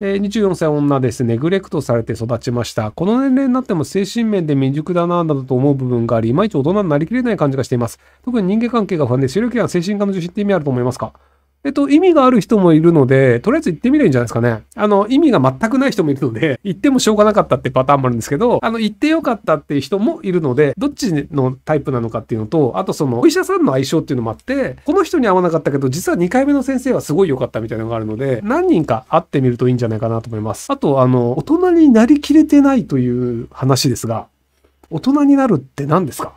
えー、24歳女です。ネグレクトされて育ちました。この年齢になっても精神面で未熟だななどと思う部分があり、いまいち大人になりきれない感じがしています。特に人間関係が不安で、視力や精神科の受診って意味あると思いますかえっと、意味がある人もいるので、とりあえず行ってみればいいんじゃないですかね。あの、意味が全くない人もいるので、行 ってもしょうがなかったってパターンもあるんですけど、あの、行ってよかったっていう人もいるので、どっちのタイプなのかっていうのと、あとその、お医者さんの相性っていうのもあって、この人に会わなかったけど、実は2回目の先生はすごい良かったみたいなのがあるので、何人か会ってみるといいんじゃないかなと思います。あと、あの、大人になりきれてないという話ですが、大人になるって何ですか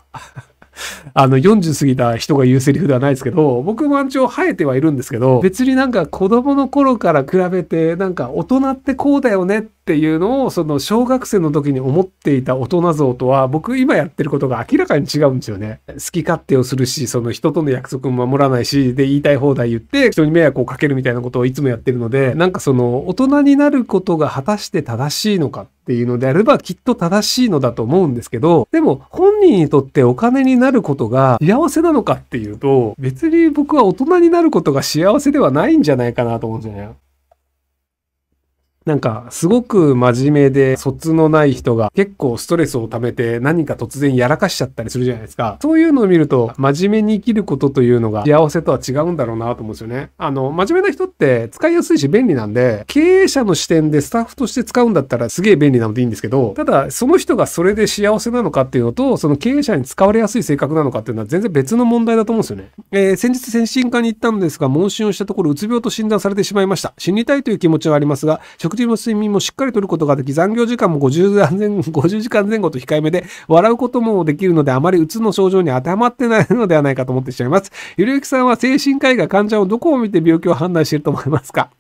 あの、40過ぎた人が言うセリフではないですけど、僕も一応生えてはいるんですけど、別になんか子供の頃から比べて、なんか大人ってこうだよねってっていうのをその小学生の時に思っていた大人像とは僕今やってることが明らかに違うんですよね。好き勝手をするし、その人との約束も守らないし、で言いたい放題言って人に迷惑をかけるみたいなことをいつもやってるので、なんかその大人になることが果たして正しいのかっていうのであればきっと正しいのだと思うんですけど、でも本人にとってお金になることが幸せなのかっていうと、別に僕は大人になることが幸せではないんじゃないかなと思うんですよね。なんか、すごく真面目で、そつのない人が結構ストレスを溜めて何か突然やらかしちゃったりするじゃないですか。そういうのを見ると、真面目に生きることというのが幸せとは違うんだろうなと思うんですよね。あの、真面目な人って使いやすいし便利なんで、経営者の視点でスタッフとして使うんだったらすげえ便利なのでいいんですけど、ただ、その人がそれで幸せなのかっていうのと、その経営者に使われやすい性格なのかっていうのは全然別の問題だと思うんですよね。えー、先日先進科に行ったんですが、問診をしたところ、うつ病と診断されてしまいました。死にたいという気持ちはありますが、食事も睡眠もしっかりとることができ、残業時間も50前後 ,50 時間前後と控えめで、笑うこともできるので、あまりうつの症状に当てはまってないのではないかと思ってしまいます。ゆるゆきさんは精神科医が患者をどこを見て病気を判断していると思いますか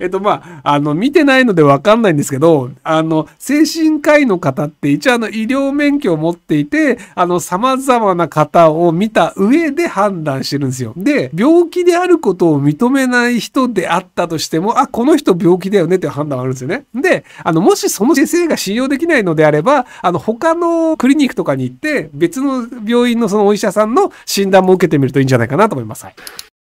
えっと、まあ、あの、見てないのでわかんないんですけど、あの、精神科医の方って一応あの、医療免許を持っていて、あの、様々な方を見た上で判断してるんですよ。で、病気であることを認めない人であったとしても、あ、この人病気だよねって判断があるんですよね。で、あの、もしその先生が信用できないのであれば、あの、他のクリニックとかに行って、別の病院のそのお医者さんの診断も受けてみるといいんじゃないかなと思います。はい